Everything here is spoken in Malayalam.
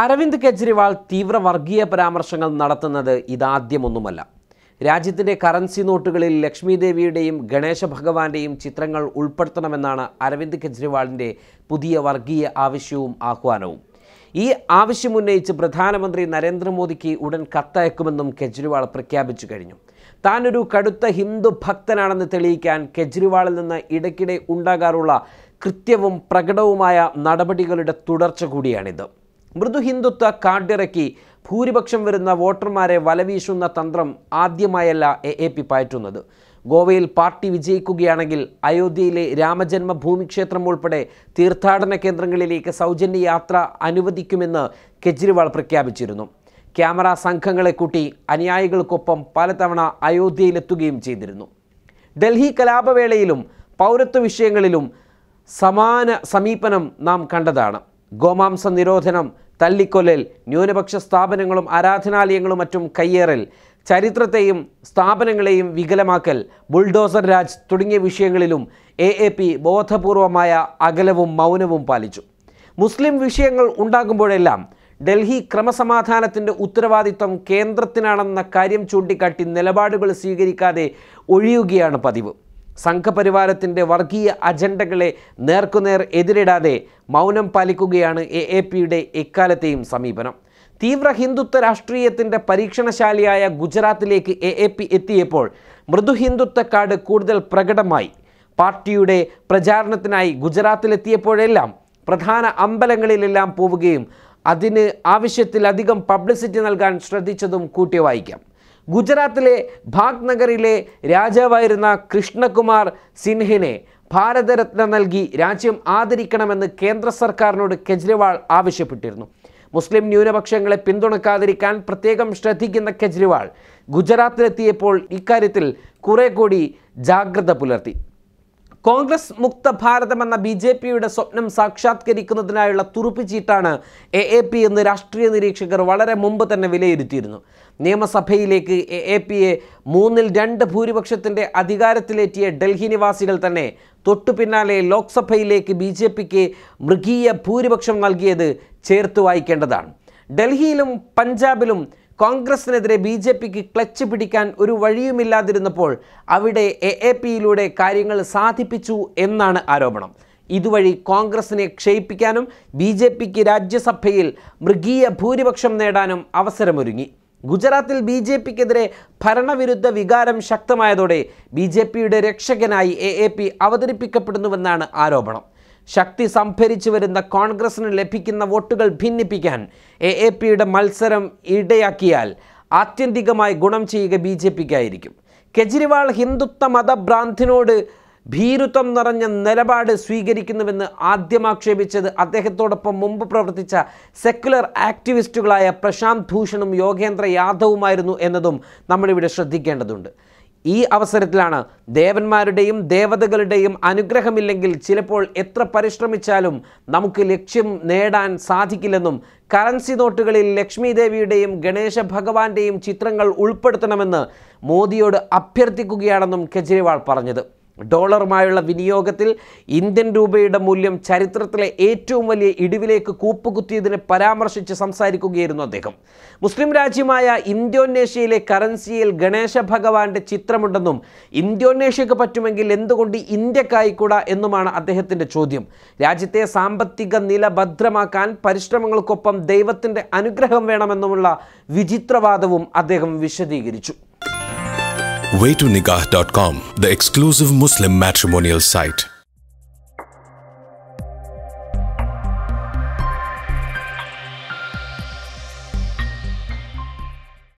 അരവിന്ദ് കെജ്രിവാൾ തീവ്ര വർഗീയ പരാമർശങ്ങൾ നടത്തുന്നത് ഇതാദ്യമൊന്നുമല്ല രാജ്യത്തിൻ്റെ കറൻസി നോട്ടുകളിൽ ലക്ഷ്മി ദേവിയുടെയും ഗണേശ ഭഗവാന്റെയും ചിത്രങ്ങൾ ഉൾപ്പെടുത്തണമെന്നാണ് അരവിന്ദ് കെജ്രിവാളിൻ്റെ പുതിയ വർഗീയ ആവശ്യവും ആഹ്വാനവും ഈ ആവശ്യമുന്നയിച്ച് പ്രധാനമന്ത്രി നരേന്ദ്രമോദിക്ക് ഉടൻ കത്തയക്കുമെന്നും കെജ്രിവാൾ പ്രഖ്യാപിച്ചു കഴിഞ്ഞു താനൊരു കടുത്ത ഹിന്ദു ഭക്തനാണെന്ന് തെളിയിക്കാൻ കെജ്രിവാളിൽ നിന്ന് ഇടയ്ക്കിടെ ഉണ്ടാകാറുള്ള കൃത്യവും പ്രകടവുമായ നടപടികളുടെ തുടർച്ച കൂടിയാണിത് മൃദുഹിന്ദുത്വ കാർഡിറക്കി ഭൂരിപക്ഷം വരുന്ന വോട്ടർമാരെ വലവീശുന്ന തന്ത്രം ആദ്യമായല്ല എ എ പി പയറ്റുന്നത് ഗോവയിൽ പാർട്ടി വിജയിക്കുകയാണെങ്കിൽ അയോധ്യയിലെ രാമജന്മഭൂമി ക്ഷേത്രം ഉൾപ്പെടെ തീർത്ഥാടന കേന്ദ്രങ്ങളിലേക്ക് സൗജന്യ യാത്ര അനുവദിക്കുമെന്ന് കെജ്രിവാൾ പ്രഖ്യാപിച്ചിരുന്നു ക്യാമറ സംഘങ്ങളെ കൂട്ടി അനുയായികൾക്കൊപ്പം പലതവണ അയോധ്യയിലെത്തുകയും ചെയ്തിരുന്നു ഡൽഹി കലാപവേളയിലും പൗരത്വ വിഷയങ്ങളിലും സമാന സമീപനം നാം കണ്ടതാണ് ഗോമാംസ നിരോധനം തല്ലിക്കൊല്ലൽ ന്യൂനപക്ഷ സ്ഥാപനങ്ങളും ആരാധനാലയങ്ങളും മറ്റും കയ്യേറൽ ചരിത്രത്തെയും സ്ഥാപനങ്ങളെയും വികലമാക്കൽ ബുൾഡോസർ രാജ് തുടങ്ങിയ വിഷയങ്ങളിലും എ എ പി ബോധപൂർവമായ അകലവും മൗനവും പാലിച്ചു മുസ്ലിം വിഷയങ്ങൾ ഉണ്ടാകുമ്പോഴെല്ലാം ഡൽഹി ക്രമസമാധാനത്തിൻ്റെ ഉത്തരവാദിത്വം കേന്ദ്രത്തിനാണെന്ന കാര്യം ചൂണ്ടിക്കാട്ടി നിലപാടുകൾ സ്വീകരിക്കാതെ ഒഴിയുകയാണ് പതിവ് സംഘപരിവാരത്തിൻ്റെ വർഗീയ അജണ്ടകളെ നേർക്കുനേർ എതിരിടാതെ മൗനം പാലിക്കുകയാണ് എ എ പിയുടെ എക്കാലത്തെയും സമീപനം തീവ്ര ഹിന്ദുത്വ രാഷ്ട്രീയത്തിൻ്റെ പരീക്ഷണശാലയായ ഗുജറാത്തിലേക്ക് എ എ പി എത്തിയപ്പോൾ മൃദു ഹിന്ദുത്വ കാർഡ് കൂടുതൽ പ്രകടമായി പാർട്ടിയുടെ പ്രചാരണത്തിനായി ഗുജറാത്തിലെത്തിയപ്പോഴെല്ലാം പ്രധാന അമ്പലങ്ങളിലെല്ലാം പോവുകയും അതിന് ആവശ്യത്തിലധികം പബ്ലിസിറ്റി നൽകാൻ ശ്രദ്ധിച്ചതും കൂട്ടി വായിക്കാം ഗുജറാത്തിലെ ഭാഗ് നഗറിലെ രാജാവായിരുന്ന കൃഷ്ണകുമാർ സിൻഹിനെ ഭാരതരത്ന നൽകി രാജ്യം ആദരിക്കണമെന്ന് കേന്ദ്ര സർക്കാരിനോട് കെജ്രിവാൾ ആവശ്യപ്പെട്ടിരുന്നു മുസ്ലിം ന്യൂനപക്ഷങ്ങളെ പിന്തുണക്കാതിരിക്കാൻ പ്രത്യേകം ശ്രദ്ധിക്കുന്ന കെജ്രിവാൾ ഗുജറാത്തിലെത്തിയപ്പോൾ ഇക്കാര്യത്തിൽ കുറെ കൂടി ജാഗ്രത പുലർത്തി കോൺഗ്രസ് മുക്ത ഭാരതം എന്ന ബി ജെ പിയുടെ സ്വപ്നം സാക്ഷാത്കരിക്കുന്നതിനായുള്ള തുറുപ്പുചീട്ടാണ് എ എ പി എന്ന് രാഷ്ട്രീയ നിരീക്ഷകർ വളരെ മുമ്പ് തന്നെ വിലയിരുത്തിയിരുന്നു നിയമസഭയിലേക്ക് എ എ പിയെ മൂന്നിൽ രണ്ട് ഭൂരിപക്ഷത്തിൻ്റെ അധികാരത്തിലേറ്റിയ ഡൽഹി നിവാസികൾ തന്നെ തൊട്ടു പിന്നാലെ ലോക്സഭയിലേക്ക് ബി ജെ പിക്ക് മൃഗീയ ഭൂരിപക്ഷം നൽകിയത് ചേർത്ത് വായിക്കേണ്ടതാണ് ഡൽഹിയിലും പഞ്ചാബിലും കോൺഗ്രസിനെതിരെ ബി ജെ പിക്ക് ക്ലച്ച് പിടിക്കാൻ ഒരു വഴിയുമില്ലാതിരുന്നപ്പോൾ അവിടെ എ എ പിയിലൂടെ കാര്യങ്ങൾ സാധിപ്പിച്ചു എന്നാണ് ആരോപണം ഇതുവഴി കോൺഗ്രസിനെ ക്ഷയിപ്പിക്കാനും ബി ജെ പിക്ക് രാജ്യസഭയിൽ മൃഗീയ ഭൂരിപക്ഷം നേടാനും അവസരമൊരുങ്ങി ഗുജറാത്തിൽ ബി ജെ പിക്കെതിരെ ഭരണവിരുദ്ധ വികാരം ശക്തമായതോടെ ബി ജെ പിയുടെ രക്ഷകനായി എ എ പി അവതരിപ്പിക്കപ്പെടുന്നുവെന്നാണ് ആരോപണം ശക്തി സംഭരിച്ചു വരുന്ന കോൺഗ്രസിന് ലഭിക്കുന്ന വോട്ടുകൾ ഭിന്നിപ്പിക്കാൻ എ എ പിയുടെ മത്സരം ഇടയാക്കിയാൽ ആത്യന്തികമായി ഗുണം ചെയ്യുക ബി ജെ പിക്കായിരിക്കും കെജ്രിവാൾ ഹിന്ദുത്വ മതഭ്രാന്തിനോട് ഭീരുത്വം നിറഞ്ഞ നിലപാട് സ്വീകരിക്കുന്നുവെന്ന് ആദ്യം ആക്ഷേപിച്ചത് അദ്ദേഹത്തോടൊപ്പം മുമ്പ് പ്രവർത്തിച്ച സെക്യുലർ ആക്ടിവിസ്റ്റുകളായ പ്രശാന്ത് ഭൂഷണും യോഗേന്ദ്ര യാദവുമായിരുന്നു എന്നതും നമ്മളിവിടെ ശ്രദ്ധിക്കേണ്ടതുണ്ട് ഈ അവസരത്തിലാണ് ദേവന്മാരുടെയും ദേവതകളുടെയും അനുഗ്രഹമില്ലെങ്കിൽ ചിലപ്പോൾ എത്ര പരിശ്രമിച്ചാലും നമുക്ക് ലക്ഷ്യം നേടാൻ സാധിക്കില്ലെന്നും കറൻസി നോട്ടുകളിൽ ലക്ഷ്മി ദേവിയുടെയും ഗണേശ ഭഗവാന്റെയും ചിത്രങ്ങൾ ഉൾപ്പെടുത്തണമെന്ന് മോദിയോട് അഭ്യർത്ഥിക്കുകയാണെന്നും കെജ്രിവാൾ പറഞ്ഞത് ഡോളറുമായുള്ള വിനിയോഗത്തിൽ ഇന്ത്യൻ രൂപയുടെ മൂല്യം ചരിത്രത്തിലെ ഏറ്റവും വലിയ ഇടിവിലേക്ക് കൂപ്പുകുത്തിയതിനെ പരാമർശിച്ച് സംസാരിക്കുകയായിരുന്നു അദ്ദേഹം മുസ്ലിം രാജ്യമായ ഇന്തോനേഷ്യയിലെ കറൻസിയിൽ ഗണേശ ഭഗവാന്റെ ചിത്രമുണ്ടെന്നും ഇന്തോനേഷ്യക്ക് പറ്റുമെങ്കിൽ എന്തുകൊണ്ട് ഇന്ത്യക്കായിക്കൂട എന്നുമാണ് അദ്ദേഹത്തിൻ്റെ ചോദ്യം രാജ്യത്തെ സാമ്പത്തിക നില ഭദ്രമാക്കാൻ പരിശ്രമങ്ങൾക്കൊപ്പം ദൈവത്തിൻ്റെ അനുഗ്രഹം വേണമെന്നുമുള്ള വിചിത്രവാദവും അദ്ദേഹം വിശദീകരിച്ചു waytonigoh.com, the exclusive Muslim matrimonial site.